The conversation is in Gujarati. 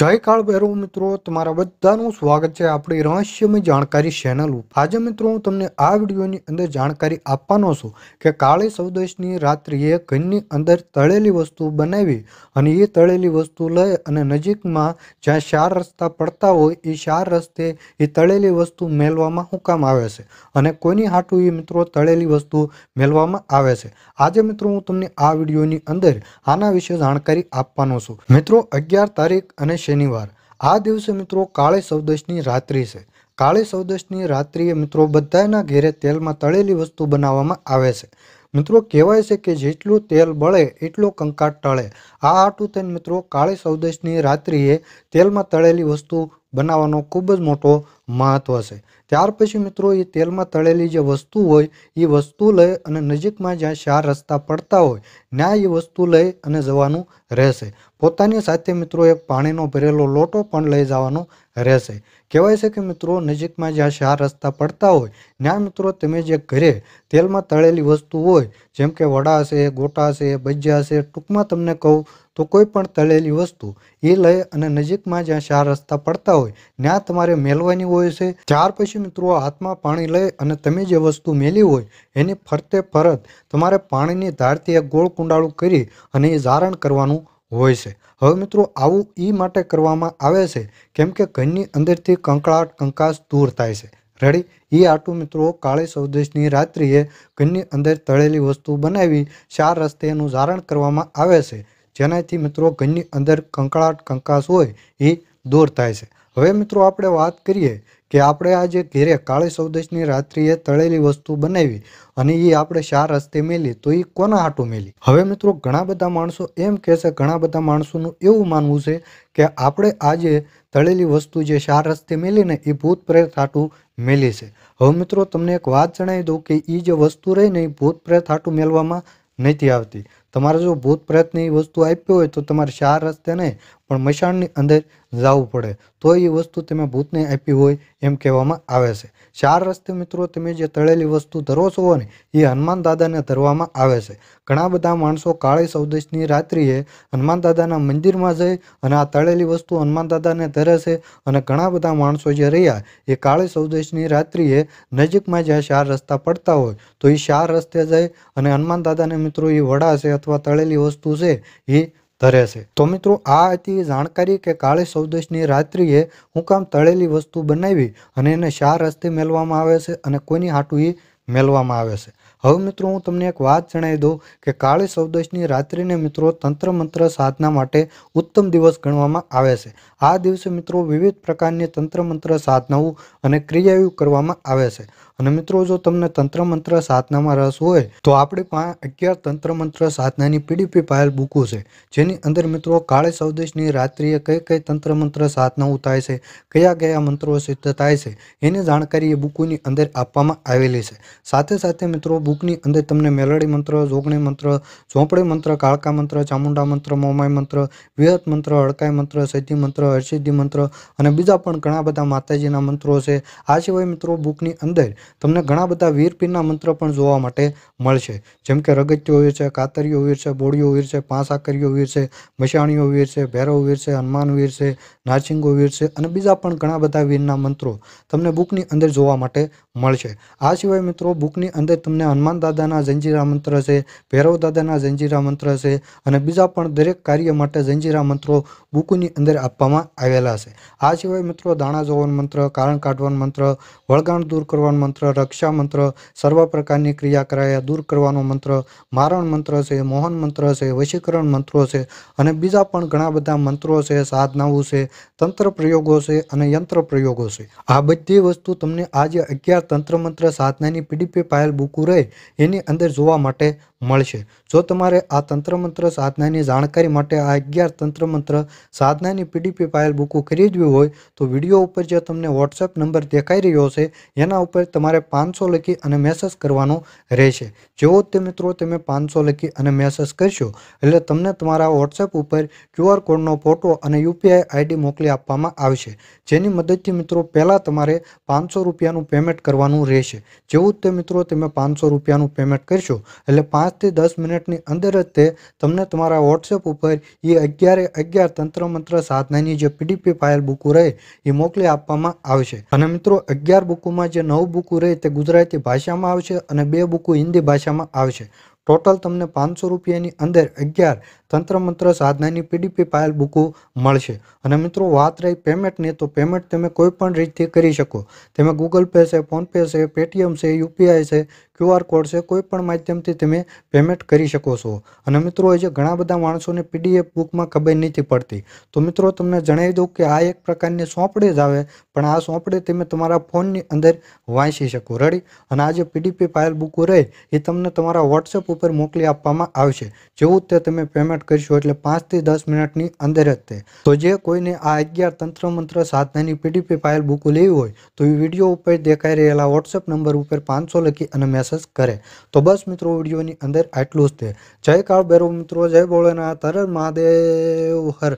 જય કાળ ભૈરવ મિત્રો તમારા બધાનું સ્વાગત છે આપણી રહસ્યમય જાણકારી ચેનલ ઉપર આજે મિત્રો હું તમને આ વિડીયોની અંદર જાણકારી આપવાનો છું કે કાળી સૌદેશની રાત્રિએ ઘરની અંદર તળેલી વસ્તુ બનાવી અને એ તળેલી વસ્તુ લઈ અને નજીકમાં જ્યાં ચાર રસ્તા પડતા હોય એ ચાર રસ્તે એ તળેલી વસ્તુ મેળવામાં હુકામ આવે છે અને કોઈની હાટું એ મિત્રો તળેલી વસ્તુ મેળવામાં આવે છે આજે મિત્રો હું તમને આ વિડીયોની અંદર આના વિશે જાણકારી આપવાનો છું મિત્રો અગિયાર તારીખ અને શનિવાર આ દિવસે મિત્રો કાળે સૌદશની રાત્રિ છે કાળે સૌદશની રાત્રિએ મિત્રો બધાના ઘેરે તેલમાં તળેલી વસ્તુ બનાવવામાં આવે છે મિત્રો કહેવાય છે કે જેટલું તેલ બળે એટલો કંકાટ ટળે આ આટું થઈને મિત્રો કાળે સૌદશની રાત્રિએ તેલમાં તળેલી વસ્તુ બનાવવાનો ખૂબ જ મોટો મહત્ત્વ છે ત્યાર પછી મિત્રો એ તેલમાં તળેલી જે વસ્તુ હોય એ વસ્તુ લઈ અને નજીકમાં જ્યાં ચાર રસ્તા પડતા હોય ત્યાં એ વસ્તુ લઈ અને જવાનું રહેશે પોતાની સાથે મિત્રો એ પાણીનો ભરેલો લોટો પણ લઈ જવાનો રહેશે કહેવાય છે કે મિત્રો નજીકમાં જ્યાં ચાર રસ્તા પડતા હોય ત્યાં મિત્રો તમે જે ઘરે તેલમાં તળેલી વસ્તુ હોય જેમ કે વડા છે ગોટા છે ભજીયા છે ટૂંકમાં તમને કહું તો કોઈ પણ તળેલી વસ્તુ એ લઈ અને નજીકમાં જ્યાં ચાર રસ્તા પડતા હોય ત્યાં તમારે મેળવાની હોય છે ત્યાર પછી મિત્રો હાથમાં પાણી લઈ અને તમે જે વસ્તુ મેલી હોય એની ફરતે ફરત તમારે પાણીની ધારથી એક ગોળ કુંડાળું કરી અને એ ધારણ કરવાનું હોય છે હવે મિત્રો આવું એ માટે કરવામાં આવે છે કેમ કે ઘરની અંદરથી કંકળાટ કંકાસ દૂર થાય છે રેડી એ આટું મિત્રો કાળી સૌદેશની રાત્રિએ ઘરની અંદર તળેલી વસ્તુ બનાવી ચાર રસ્તે એનું ધારણ કરવામાં આવે છે જેનાથી મિત્રો ઘરની અંદર કંકળાટ કંકાસ હોય એ દૂર થાય છે હવે મિત્રો આપણે વાત કરીએ કે આપણે આજે ઘેરે કાળી ચૌદશની રાત્રિએ તળેલી વસ્તુ બનાવી અને એ આપણે શા રસ્તે મેલી તો એ કોના હાટું મેલી હવે મિત્રો ઘણા બધા માણસો એમ કહે છે ઘણા બધા માણસોનું એવું માનવું છે કે આપણે આજે તળેલી વસ્તુ જે શા રસ્તે મેલીને એ ભૂત પ્રેત હાટું મેલી છે હવે મિત્રો તમને એક વાત જણાવી દઉં કે એ જે વસ્તુ રહીને એ ભૂત પ્રેત હાટું મેળવામાં નથી આવતી તમારે જો ભૂત પ્રયત્ની વસ્તુ આપ્યો હોય તો તમારે શાર રસ્તે નહીં પણ મશાણની અંદર જવું પડે તો એ વસ્તુ તમે ભૂતને આપી હોય એમ કહેવામાં આવે છે ચાર રસ્તે મિત્રો તમે જે તળેલી વસ્તુ ધરો છો ને એ હનુમાન દાદાને ધરવામાં આવે છે ઘણા બધા માણસો કાળી સૌદેશની રાત્રિએ હનુમાન દાદાના મંદિરમાં જઈ અને આ તળેલી વસ્તુ હનુમાન દાદાને ધરે છે અને ઘણા બધા માણસો જે રહ્યા એ કાળી સૌદેશની રાત્રિએ નજીકમાં જ્યાં ચાર રસ્તા પડતા હોય તો એ શાર રસ્તે જાય અને હનુમાન દાદાને મિત્રો એ વડા છે અથવા તળેલી વસ્તુ છે એ ધરે છે તો મિત્રો આ હતી જાણકારી કે કાળી સૌદેશની રાત્રિએ હું કામ તળેલી વસ્તુ બનાવી અને એને શા રસ્તે મેળવામાં આવે છે અને કોઈની હાટું એ મેળવામાં આવે છે હવે મિત્રો હું તમને એક વાત જણાવી દઉં કે કાળી ચૌદશની રાત્રિને મિત્રો તંત્ર મંત્ર સાધના માટે ઉત્તમ દિવસ ગણવામાં આવે છે આ દિવસે મિત્રો વિવિધ પ્રકારની તંત્ર મંત્ર સાધનાઓ અને ક્રિયાઓ કરવામાં આવે છે અને મિત્રો જો તમને તંત્ર મંત્ર સાધનામાં રસ હોય તો આપણી પાસે અગિયાર તંત્ર મંત્ર સાધનાની પીડીપી પાયલ બુકો છે જેની અંદર મિત્રો કાળી ચૌદશની રાત્રિએ કઈ કઈ તંત્ર મંત્ર સાધનાઓ થાય છે કયા કયા મંત્રો સિદ્ધ થાય છે એની જાણકારી એ બુકોની અંદર આપવામાં આવેલી છે સાથે સાથે મિત્રો બુકની અંદર તમને મેલડી મંત્ર જોગણી મંત્ર ઝોંપડી મંત્ર કાળકા મંત્ર ચામુંડા મંત્ર મોમાય મંત્ર વિહત મંત્ર અડકાઈ મંત્ર સૈદ્ધિ મંત્ર હર્ષિદ્ધિ મંત્ર અને બીજા પણ ઘણા બધા માતાજીના મંત્રો છે આ સિવાય મિત્રો બુકની અંદર તમને ઘણા બધા વીરપીરના મંત્ર પણ જોવા માટે મળશે જેમ કે રગત્યો વીર છે કાતરીઓ વીર છે બોડીઓ વીર છે પાંસાકરીઓ વીર છે મશાણીઓ વીર છે ભૈરવ વીર છે હનુમાન વીર છે નાસિંગો વીર છે અને બીજા પણ ઘણા બધા વીરના મંત્રો તમને બુકની અંદર જોવા માટે મળશે આ સિવાય મિત્રો બુકની અંદર તમને હનુમાન હનુમાન દાદાના જંજીરા મંત્ર છે ભૈરવ દાદાના જંજીરા મંત્ર છે અને બીજા પણ દરેક કાર્ય માટે જંજીરા મંત્રો બુકુની અંદર આપવામાં આવેલા છે આ સિવાય મિત્રો દાણા જોવાન મંત્ર કારણ કાઢવાનો મંત્ર વળગાણ દૂર કરવાનો મંત્ર રક્ષા મંત્ર સર્વ પ્રકારની ક્રિયા કરાયા દૂર કરવાનો મંત્ર મારણ મંત્ર છે મોહન મંત્ર છે વશીકરણ મંત્રો છે અને બીજા પણ ઘણા બધા મંત્રો છે સાધનાઓ છે તંત્ર પ્રયોગો છે અને યંત્ર પ્રયોગો છે આ બધી વસ્તુ તમને આજે અગિયાર તંત્ર મંત્ર સાધનાની પીડીપી ફાઇલ બુકુ રહે એની અંદર જોવા માટે મળશે જો તમારે આ તંત્રમંત્ર સાધનાની જાણકારી માટે આ અગિયાર તંત્રમંત્ર સાધનાની પીડીપી ફાઇલ બુક ખરીદવી હોય તો વિડીયો ઉપર જે તમને વોટ્સએપ નંબર દેખાઈ રહ્યો છે એના ઉપર તમારે પાંચસો લખી અને મેસેજ કરવાનો રહેશે જેવો તે મિત્રો તમે પાંચસો લખી અને મેસેજ કરશો એટલે તમને તમારા વોટ્સએપ ઉપર ક્યુઆર કોડનો ફોટો અને યુપીઆઈ આઈડી મોકલી આપવામાં આવશે જેની મદદથી મિત્રો પહેલાં તમારે પાંચસો રૂપિયાનું પેમેન્ટ કરવાનું રહેશે જેવું તે મિત્રો તમે પાંચસો રૂપિયાનું પેમેન્ટ કરશો એટલે પાંચ પાંચથી દસ મિનિટની અંદર જ તે તમને તમારા વોટ્સએપ ઉપર એ અગિયારે અગિયાર તંત્ર મંત્ર સાધનાની જે પીડીપી ફાઇલ બુકો રહે એ મોકલી આપવામાં આવશે અને મિત્રો અગિયાર બુકોમાં જે નવ બુકો રહે તે ગુજરાતી ભાષામાં આવશે અને બે બુકો હિન્દી ભાષામાં આવશે ટોટલ તમને પાંચસો રૂપિયાની અંદર અગિયાર તંત્ર મંત્ર સાધનાની પીડીપી ફાઇલ બુકો મળશે અને મિત્રો વાત રહી પેમેન્ટની તો પેમેન્ટ તમે કોઈપણ રીતથી કરી શકો તેમાં ગૂગલ પે છે ફોનપે છે પેટીએમ છે યુપીઆઈ છે ક્યુઆર કોડ છે કોઈપણ માધ્યમથી તમે પેમેન્ટ કરી શકો છો અને મિત્રો એ જે ઘણા બધા માણસોને પીડીએફ બુકમાં ખબર નથી પડતી તો મિત્રો તમને જણાવી દઉં કે આ એક પ્રકારની સોંપડે જ આવે પણ આ સોંપડે તમે તમારા ફોનની અંદર વાંચી શકો રેડી અને આ જે પીડીપી ફાઇલ બુકો રહે એ તમને તમારા વોટ્સએપ ઉપર મોકલી આપવામાં આવશે જેવું તે તમે પેમેન્ટ સ્ટાર્ટ કરીશું એટલે પાંચથી દસ મિનિટની અંદર જ તે તો જે કોઈને આ અગિયાર તંત્ર મંત્ર સાધનાની પીડીપી ફાઇલ બુક લેવી હોય તો એ વિડીયો ઉપર દેખાઈ રહેલા વોટ્સએપ નંબર ઉપર પાંચસો લખી અને મેસેજ કરે તો બસ મિત્રો વિડીયોની અંદર આટલું જ તે જય કાળ બેરો મિત્રો જય ભોળેનાથ હર મહાદેવ હર